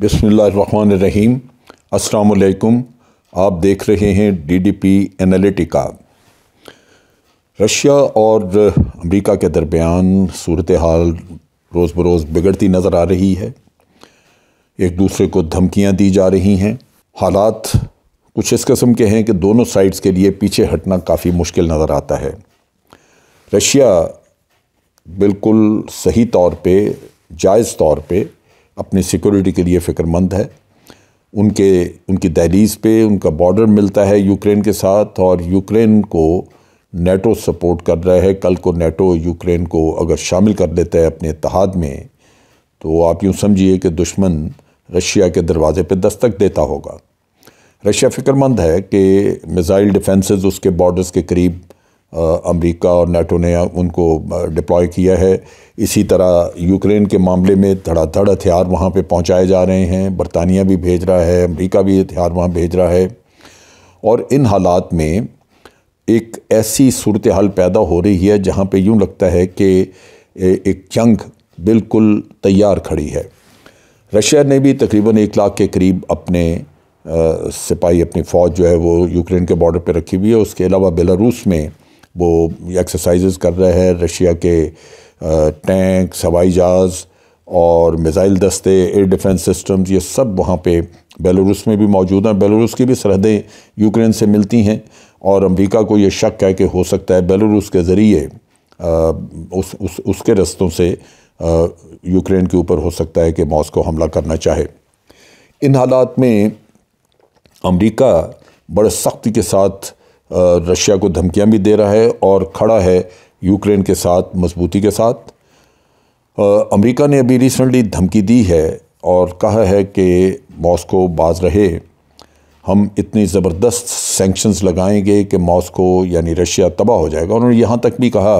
बिसमीम अस्सलाम आप देख रहे हैं डीडीपी एनालिटिका रशिया और अमेरिका के दरमियान सूरत हाल रोज़ बरोज़ बिगड़ती नज़र आ रही है एक दूसरे को धमकियां दी जा रही हैं हालात कुछ इस कस्म के हैं कि दोनों साइड्स के लिए पीछे हटना काफ़ी मुश्किल नज़र आता है रशिया बिल्कुल सही तौर पे जायज़ तौर पे अपनी सिक्योरिटी के लिए फ़िक्रमंद है उनके उनकी दहलीज़ पे उनका बॉर्डर मिलता है यूक्रेन के साथ और यूक्रेन को नेटो सपोर्ट कर रहा है कल को नेटो यूक्रेन को अगर शामिल कर लेता है अपने इतिहाद में तो आप यूँ समझिए कि दुश्मन रशिया के दरवाज़े पर दस्तक देता होगा रशिया फ़िक्रमंद है कि मिज़ाइल डिफेंसेस उसके बॉर्डर्स के करीब अमेरिका और नाटो ने उनको डिप्लॉय किया है इसी तरह यूक्रेन के मामले में धड़ाधड़ हथियार वहाँ पे पहुँचाए जा रहे हैं बरतानिया भी भेज रहा है अमेरिका भी हथियार वहाँ भेज रहा है और इन हालात में एक ऐसी सूरत हाल पैदा हो रही है जहाँ पे यूँ लगता है कि एक जंग बिल्कुल तैयार खड़ी है रशिया ने भी तकरीबन एक लाख के करीब अपने सिपाही अपनी फ़ौज जो है वो यूक्रेन के बॉर्डर पे रखी हुई है उसके अलावा बेलारूस में वो एक्सरसाइजेज कर रहे हैं रशिया के टैंक हवाई जहाज़ और मिज़ाइल दस्ते एयर डिफेंस सिस्टम्स ये सब वहाँ पे बेलारूस में भी मौजूद हैं बेलारूस की भी सरहदें यूक्रेन से मिलती हैं और अमेरिका को ये शक है कि हो सकता है बेलारूस के ज़रिए उस, उस उसके रस्तों से यूक्रेन के ऊपर हो सकता है कि मॉस्को हमला करना चाहे इन हालात में अमेरिका बड़े सख्ती के साथ रशिया को धमकियां भी दे रहा है और खड़ा है यूक्रेन के साथ मजबूती के साथ अमेरिका ने अभी रिसेंटली धमकी दी है और कहा है कि मॉस्को बाज रहे हम इतनी ज़बरदस्त सेंक्शंस लगाएंगे कि मॉस्को यानी रशिया तबाह हो जाएगा उन्होंने यहाँ तक भी कहा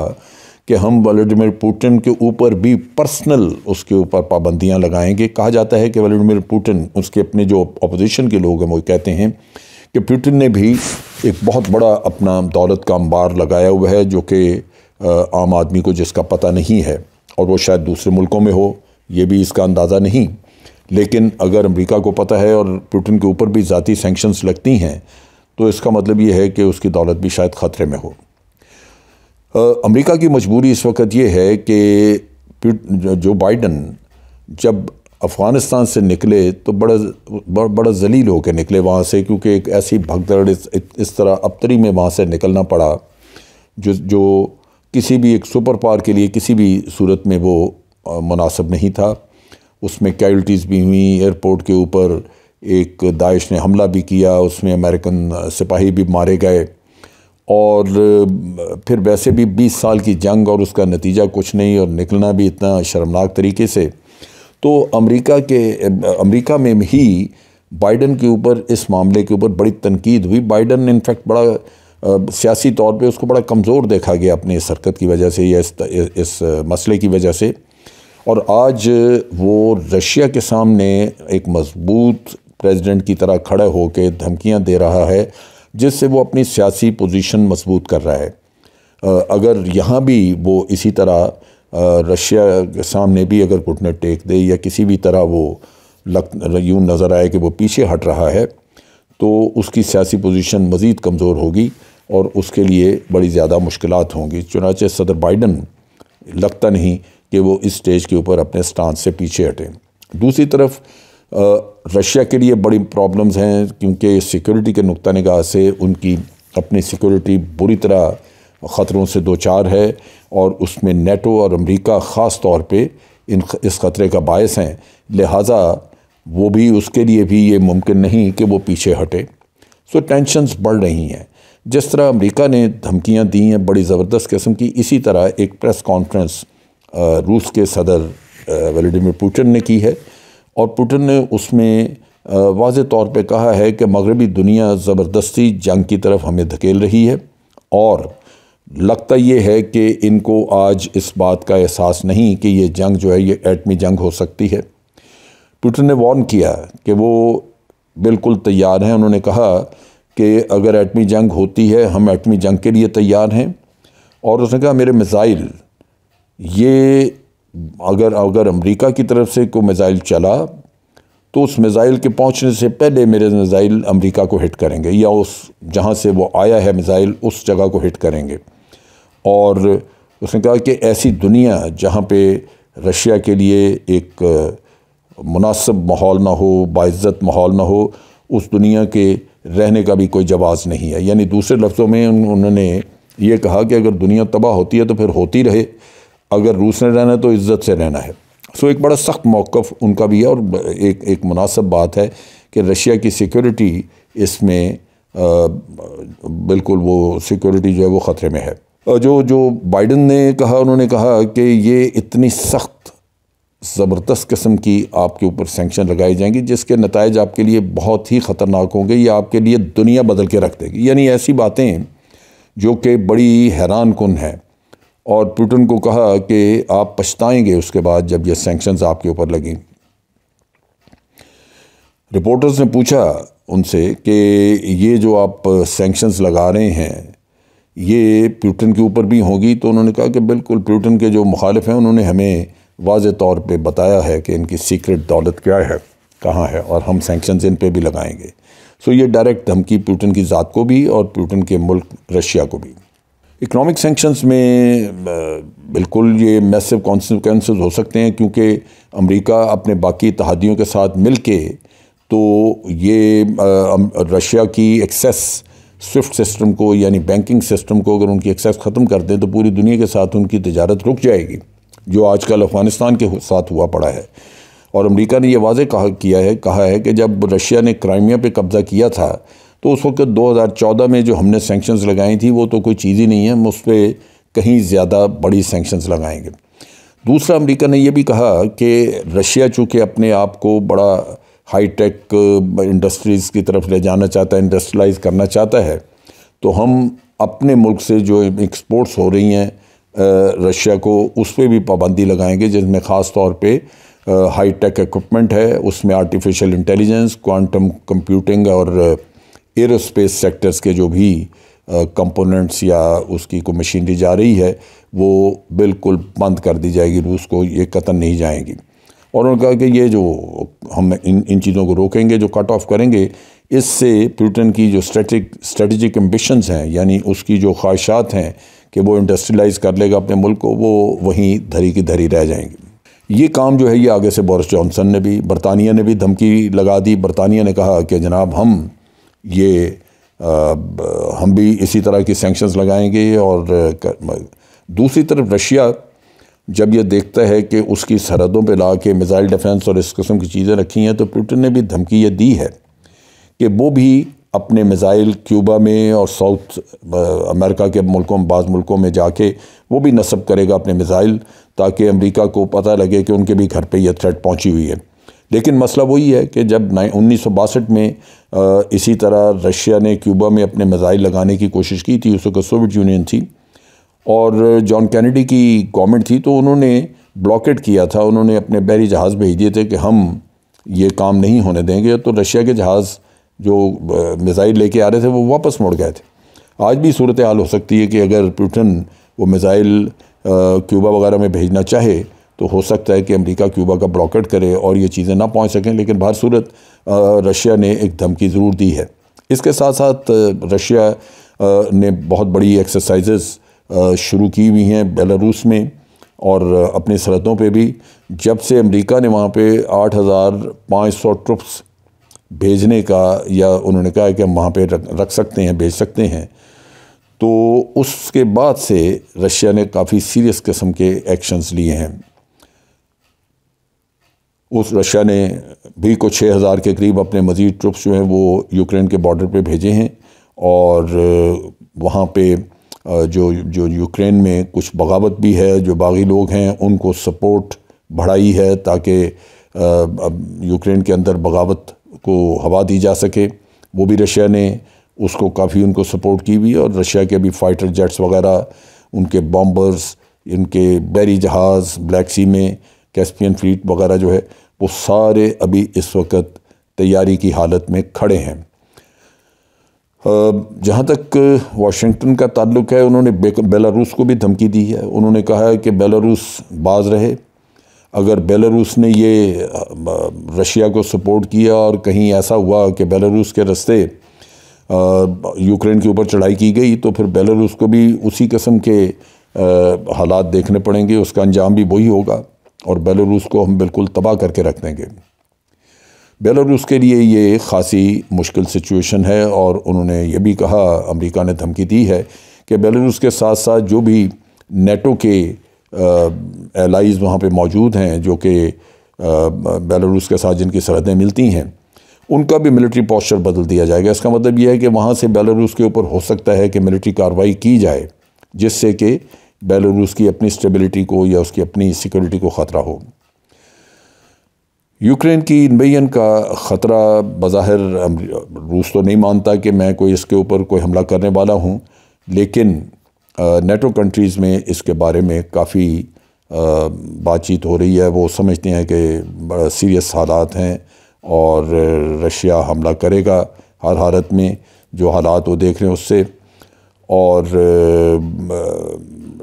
कि हम व्लादिमीर पुतिन के ऊपर भी पर्सनल उसके ऊपर पाबंदियाँ लगाएंगे कहा जाता है कि व्लादिमीर पुतिन उसके अपने जो अपोजिशन के लोग हैं वो कहते हैं कि पुटिन ने भी एक बहुत बड़ा अपना दौलत का अंबार लगाया हुआ है जो कि आम आदमी को जिसका पता नहीं है और वो शायद दूसरे मुल्कों में हो ये भी इसका अंदाज़ा नहीं लेकिन अगर अमेरिका को पता है और पुटिन के ऊपर भी ज़ाती सेंक्शंस लगती हैं तो इसका मतलब ये है कि उसकी दौलत भी शायद ख़तरे में हो अमेरिका की मजबूरी इस वक्त ये है कि जो बाइडन जब अफ़गानिस्तान से निकले तो बड़े बड़ा, बड़ा जलील होकर निकले वहाँ से क्योंकि एक ऐसी भगदड़ इस, इस तरह अबतरी में वहाँ से निकलना पड़ा जो जो किसी भी एक सुपर पावर के लिए किसी भी सूरत में वो मुनासब नहीं था उसमें कैजुलटीज़ भी हुई एयरपोर्ट के ऊपर एक दाइश ने हमला भी किया उसमें अमेरिकन सिपाही भी मारे गए और फिर वैसे भी 20 साल की जंग और उसका नतीजा कुछ नहीं और निकलना भी इतना शर्मनाक तरीके से तो अमेरिका के अमेरिका में ही बाइडन के ऊपर इस मामले के ऊपर बड़ी तनकीद हुई बाइडन इनफैक्ट बड़ा सियासी तौर पे उसको बड़ा कमज़ोर देखा गया अपनी इस हरकत की वजह से या इस, इस मसले की वजह से और आज वो रशिया के सामने एक मजबूत प्रेसिडेंट की तरह खड़े होकर धमकियां दे रहा है जिससे वो अपनी सियासी पोजीशन मजबूत कर रहा है अगर यहाँ भी वो इसी तरह रशिया के सामने भी अगर घुटने टेक दे या किसी भी तरह वो लग यूँ नज़र आए कि वो पीछे हट रहा है तो उसकी सियासी पोजीशन मज़ीद कमज़ोर होगी और उसके लिए बड़ी ज़्यादा मुश्किल होंगी चुनाचे सदर बाइडन लगता नहीं कि वो इस स्टेज के ऊपर अपने स्टांस से पीछे हटें दूसरी तरफ रशिया के लिए बड़ी प्रॉब्लम्स हैं क्योंकि सिक्योरिटी के नुक़ निगाह से उनकी अपनी सिक्योरिटी बुरी तरह ख़तरों से दो चार है और उसमें नेटो और अमेरिका ख़ास तौर पे इन इस ख़तरे का बायस हैं लिहाजा वो भी उसके लिए भी ये मुमकिन नहीं कि वो पीछे हटे सो टेंशनस बढ़ रही हैं जिस तरह अमेरिका ने धमकियां दी हैं बड़ी ज़बरदस्त किस्म की इसी तरह एक प्रेस कॉन्फ्रेंस रूस के सदर व्लादिमीर पुटिन ने की है और पुटिन ने उसमें वाज तौर पर कहा है कि मगरबी दुनिया ज़बरदस्ती जंग की तरफ हमें धकेल रही है और लगता ये है कि इनको आज इस बात का एहसास नहीं कि ये जंग जो है ये एटमी जंग हो सकती है पुटिन ने वार्न किया कि वो बिल्कुल तैयार हैं उन्होंने कहा कि अगर एटमी जंग होती है हम एटमी जंग के लिए तैयार हैं और उसने कहा मेरे मिसाइल ये अगर अगर अमेरिका की तरफ से कोई मिसाइल चला तो उस मिसाइल के पहुंचने से पहले मेरे मिसाइल अमेरिका को हिट करेंगे या उस जहां से वो आया है मिसाइल उस जगह को हिट करेंगे और उसने कहा कि ऐसी दुनिया जहाँ पे रशिया के लिए एक मुनासब माहौल ना हो बाज़्ज़त माहौल ना हो उस दुनिया के रहने का भी कोई जवाज़ नहीं है यानी दूसरे लफ्ज़ों में उन्होंने ये कहा कि अगर दुनिया तबाह होती है तो फिर होती रहे अगर रूस ने रहना है तो इज़्ज़त से रहना है सो एक बड़ा सख्त मौक़ उनका भी है और एक एक मुनासब बात है कि रशिया की सिक्योरिटी इसमें बिल्कुल वो सिक्योरिटी जो है वो ख़तरे में है जो जो बाइडन ने कहा उन्होंने कहा कि ये इतनी सख्त ज़बरदस्त किस्म की आपके ऊपर सेंक्शन लगाई जाएंगी जिसके नतज आपके लिए बहुत ही ख़तरनाक होंगे ये आपके लिए दुनिया बदल के रख देगी यानी ऐसी बातें जो कि बड़ी हैरान कन है और पुटिन को कहा कि आप पछताएंगे उसके बाद जब ये सेंक्शंस आपके ऊपर लगें रिपोर्टर्स ने पूछा उनसे कि ये जो आप सेंक्शंस लगा रहे हैं ये प्यूटन के ऊपर भी होगी तो उन्होंने कहा कि बिल्कुल प्यूटन के जो मुखालिफ हैं उन्होंने हमें वाज तौर पर बताया है कि इनकी सीक्रेट दौलत क्या है कहाँ है और हम सेंक्शन इन पर भी लगाएँगे सो ये डायरेक्ट धमकी प्यूटन की ज़ात को भी और प्यूटन के मुल्क रशिया को भी इकनॉमिक सेंक्शंस में बिल्कुल ये मैसिव कॉन्सिक्वेंस हो सकते हैं क्योंकि अमेरिका अपने बाकी तहादियों के साथ मिल के तो ये रशिया की एक्सेस स्विफ्ट सिस्टम को यानी बैंकिंग सिस्टम को अगर उनकी एक्सेस ख़त्म कर दें तो पूरी दुनिया के साथ उनकी तजारत रुक जाएगी जो आजकल अफ़गानिस्तान के साथ हुआ पड़ा है और अमेरिका ने यह वाज कहा किया है कहा है कि जब रशिया ने क्राइमिया पर कब्ज़ा किया था तो उस वक्त 2014 में जो हमने सेंक्शंस लगाई थी वो तो कोई चीज़ ही नहीं है हम उस पर कहीं ज़्यादा बड़ी सेंक्शंस लगाएंगे दूसरा अमेरिका ने यह भी कहा कि रशिया चूँकि अपने आप को बड़ा हाई टेक इंडस्ट्रीज़ की तरफ ले जाना चाहता है इंडस्ट्रियलाइज करना चाहता है तो हम अपने मुल्क से जो एक्सपोर्ट्स हो रही हैं uh, रशिया को उस पर भी पाबंदी लगाएंगे जिसमें ख़ास तौर पर हाई टेक इक्वमेंट है उसमें आर्टिफिशियल इंटेलिजेंस क्वांटम कंप्यूटिंग और एरोस्पेस uh, सेक्टर्स के जो भी कंपोनेंट्स uh, या उसकी को मशीनरी जा रही है वो बिल्कुल बंद कर दी जाएगी रूस को ये कतन नहीं जाएगी और उन्होंने कहा कि ये जो हम इन इन चीज़ों को रोकेंगे जो कट ऑफ करेंगे इससे प्यूटन की जो स्ट्रेटिक स्ट्रेटिजिक एम्बिशंस हैं यानी उसकी जो ख्वाहिशात हैं कि वो इंडस्ट्रियलाइज कर लेगा अपने मुल्क को वो वहीं धरी की धरी रह जाएंगे ये काम जो है ये आगे से बोरिस जॉनसन ने भी बरतानिया ने भी धमकी लगा दी बरतानिया ने कहा कि जनाब हम ये आ, हम भी इसी तरह की सेंक्शंस लगाएंगे और दूसरी तरफ रशिया जब यह देखता है कि उसकी सरहदों पर ला के मिज़ाइल डिफेंस और इस कस्म की चीज़ें रखी हैं तो पुटिन ने भी धमकी ये दी है कि वो भी अपने मिज़ाइल क्यूबा में और साउथ अमेरिका के मुल्कों बाज़ मुल्कों में जाके वो भी नस्ब करेगा अपने मिज़ाइल ताकि अमरीका को पता लगे कि उनके भी घर पर यह थ्रेट पहुँची हुई है लेकिन मसला वही है कि जब उन्नीस सौ बासठ में इसी तरह रशिया ने क्यूबा में अपने मिज़ाइल लगाने की कोशिश की थी उस वक्त सोवियत यूनियन थी और जॉन कैनेडी की गवर्नमेंट थी तो उन्होंने ब्लॉकेट किया था उन्होंने अपने बैरी जहाज़ भेज दिए थे कि हम ये काम नहीं होने देंगे तो रशिया के जहाज़ जो मिज़ाइल लेके आ रहे थे वो वापस मुड़ गए थे आज भी सूरत हाल हो सकती है कि अगर प्यूटन वो मिज़ाइल क्यूबा वगैरह में भेजना चाहे तो हो सकता है कि अमेरिका क्यूबा का ब्लॉकेट करे और ये चीज़ें ना पहुंच सकें लेकिन भारत सूरत रशिया ने एक धमकी ज़रूर दी है इसके साथ साथ रशिया ने बहुत बड़ी एक्सरसाइजेज़ शुरू की हुई हैं बेलारूस में और अपनी सरहदों पे भी जब से अमेरिका ने वहाँ पे आठ हज़ार पाँच सौ ट्रुप्स भेजने का या उन्होंने कहा कि हम वहाँ पे रख सकते हैं भेज सकते हैं तो उसके बाद से रशिया ने काफ़ी सीरियस किस्म के एक्शंस लिए हैं उस रशिया ने भी कुछ छः हज़ार के करीब अपने मज़ीद ट्रुप्स जो हैं वो यूक्रेन के बॉर्डर पे भेजे हैं और वहाँ पे जो जो यूक्रेन में कुछ बगावत भी है जो बागी लोग हैं उनको सपोर्ट बढ़ाई है ताकि यूक्रेन के अंदर बगावत को हवा दी जा सके वो भी रशिया ने उसको काफ़ी उनको सपोर्ट की हुई और रशिया के भी फाइटर जेट्स वगैरह उनके बॉम्बर्स इनके बैरी जहाज़ ब्लैक सी में कैस्पियन फ्लीट वगैरह जो है वो सारे अभी इस वक्त तैयारी की हालत में खड़े हैं जहाँ तक वाशिंगटन का ताल्लुक है उन्होंने बेलारूस को भी धमकी दी है उन्होंने कहा है कि बेलारूस बाज रहे अगर बेलारूस ने ये रशिया को सपोर्ट किया और कहीं ऐसा हुआ कि बेलारूस के रस्ते यूक्रेन के ऊपर चढ़ाई की गई तो फिर बेलारूस को भी उसी कस्म के हालात देखने पड़ेंगे उसका अंजाम भी वही होगा और बेलारूस को हम बिल्कुल तबाह करके रख देंगे बेलारूस के लिए ये खासी मुश्किल सिचुएशन है और उन्होंने ये भी कहा अमेरिका ने धमकी दी है कि बेलारूस के साथ साथ जो भी नेटो के एलाइज वहाँ पे मौजूद हैं जो कि बेलारूस के साथ जिनकी सरहदें मिलती हैं उनका भी मिलिट्री पॉस्चर बदल दिया जाएगा इसका मतलब यह है कि वहाँ से बेलारूस के ऊपर हो सकता है कि मिलिट्री कार्रवाई की जाए जिससे कि बेलारूस की अपनी स्टेबिलिटी को या उसकी अपनी सिक्योरिटी को ख़तरा हो यूक्रेन की इन्वेजन का ख़तरा बज़ाहिर रूस तो नहीं मानता कि मैं कोई इसके ऊपर कोई हमला करने वाला हूँ लेकिन नेटो कंट्रीज़ में इसके बारे में काफ़ी बातचीत हो रही है वो समझते हैं कि बड़ा सीरियस हालात हैं और रशिया हमला करेगा हर हालत में जो हालात वो देख रहे हैं उससे और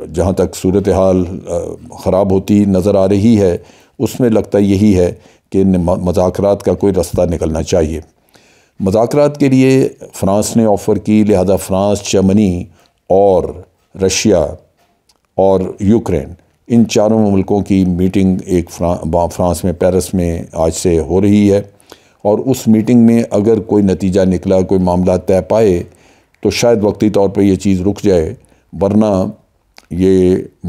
जहाँ तक सूरत हाल ख़राब होती नज़र आ रही है उसमें लगता यही है कि मजाक का कोई रास्ता निकलना चाहिए मजाक के लिए फ़्रांस ने ऑफ़र की लिहाजा फ़्रांस जर्मनी और रशिया और यूक्रेन इन चारों मुल्कों की मीटिंग एक फ्रांस में पेरिस में आज से हो रही है और उस मीटिंग में अगर कोई नतीजा निकला कोई मामला तय पाए तो शायद वक्ती तौर पर यह चीज़ रुक जाए वरना ये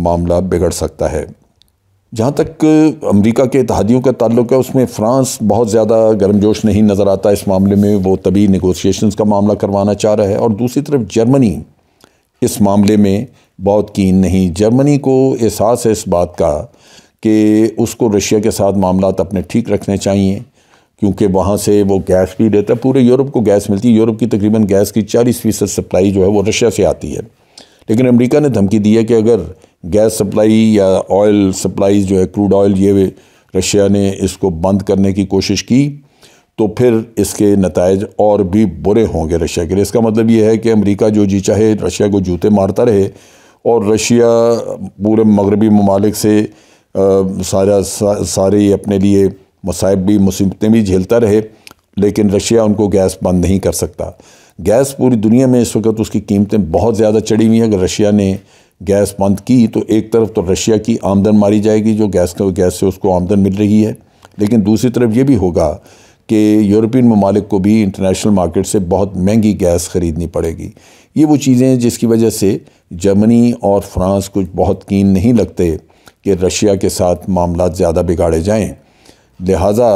मामला बिगड़ सकता है जहाँ तक अमेरिका के इतिहादियों का ताल्लुक है उसमें फ़्रांस बहुत ज़्यादा गर्मजोश नहीं नज़र आता इस मामले में वो तभी नगोशिएशन का मामला करवाना चाह रहा है और दूसरी तरफ जर्मनी इस मामले में बहुत कीन नहीं जर्मनी को एहसास है इस बात का कि उसको रशिया के साथ मामला अपने ठीक रखने चाहिए क्योंकि वहाँ से वो गैस भी रहता है पूरे यूरोप को गैस मिलती है यूरोप की तकरीबन गैस की चालीस फ़ीसद सप्लाई जो है वो रशिया से आती है लेकिन अमेरिका ने धमकी दी है कि अगर गैस सप्लाई या ऑयल सप्लाई जो है क्रूड ऑयल ये रशिया ने इसको बंद करने की कोशिश की तो फिर इसके नतज और भी बुरे होंगे रशिया के लिए इसका मतलब ये है कि अमेरिका जो जी चाहे रशिया को जूते मारता रहे और रशिया पूरे मगरबी ममालिक से आ, सारा सा, सारे अपने लिए मसाइब भी मुसीबतें भी झेलता रहे लेकिन रशिया उनको गैस बंद नहीं कर सकता गैस पूरी दुनिया में इस वक्त उसकी कीमतें बहुत ज़्यादा चढ़ी हुई हैं अगर रशिया ने गैस बंद की तो एक तरफ तो रशिया की आमदन मारी जाएगी जो गैस का गैस से उसको आमदन मिल रही है लेकिन दूसरी तरफ ये भी होगा कि यूरोपियन ममालिक को भी इंटरनेशनल मार्केट से बहुत महंगी गैस ख़रीदनी पड़ेगी ये वो चीज़ें हैं जिसकी वजह से जर्मनी और फ्रांस कुछ बहुत कीन नहीं लगते कि रशिया के साथ मामला ज़्यादा बिगाड़े जाएँ लिहाजा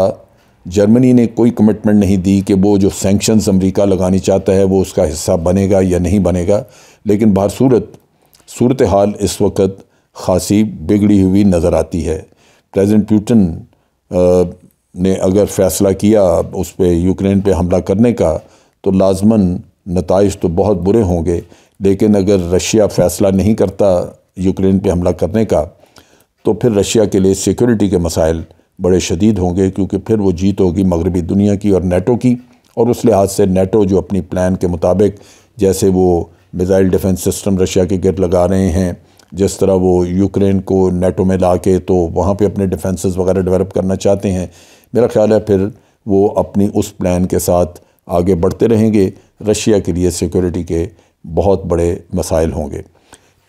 जर्मनी ने कोई कमिटमेंट नहीं दी कि वो जो सेंक्शंस अमेरिका लगानी चाहता है वो उसका हिस्सा बनेगा या नहीं बनेगा लेकिन बहर सूरत सूरत हाल इस वक्त खासी बिगड़ी हुई नज़र आती है प्रेजेंट प्यूटन ने अगर फ़ैसला किया उस पर यूक्रेन पर हमला करने का तो लाजमन नतज तो बहुत बुरे होंगे लेकिन अगर रशिया फ़ैसला नहीं करता यूक्रेन पर हमला करने का तो फिर रशिया के लिए सिक्योरिटी के मसाइल बड़े शदीद होंगे क्योंकि फिर वो जीत होगी मगरबी दुनिया की और नेटो की और उस लिहाज से नेटो जो अपनी प्लान के मुताबिक जैसे वो मिज़ाइल डिफेंस सिस्टम रशिया के गिर लगा रहे हैं जिस तरह वो यूक्रेन को नेटो में ला के तो वहाँ पे अपने डिफेंसिस वगैरह डेवलप करना चाहते हैं मेरा ख्याल है फिर वो अपनी उस प्लान के साथ आगे बढ़ते रहेंगे रशिया के लिए सिक्योरिटी के बहुत बड़े मसाइल होंगे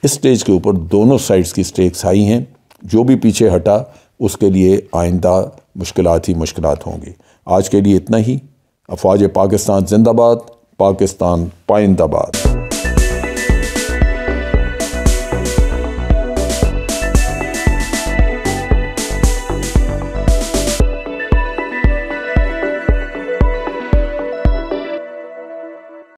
इस स्टेज के ऊपर दोनों साइड्स की स्टेक्स हाई हैं जो भी पीछे हटा उसके लिए आइंदा मुश्किल ही मुश्किल होंगी आज के लिए इतना ही अफवाज पाकिस्तान जिंदाबाद पाकिस्तान पाइंदाबाद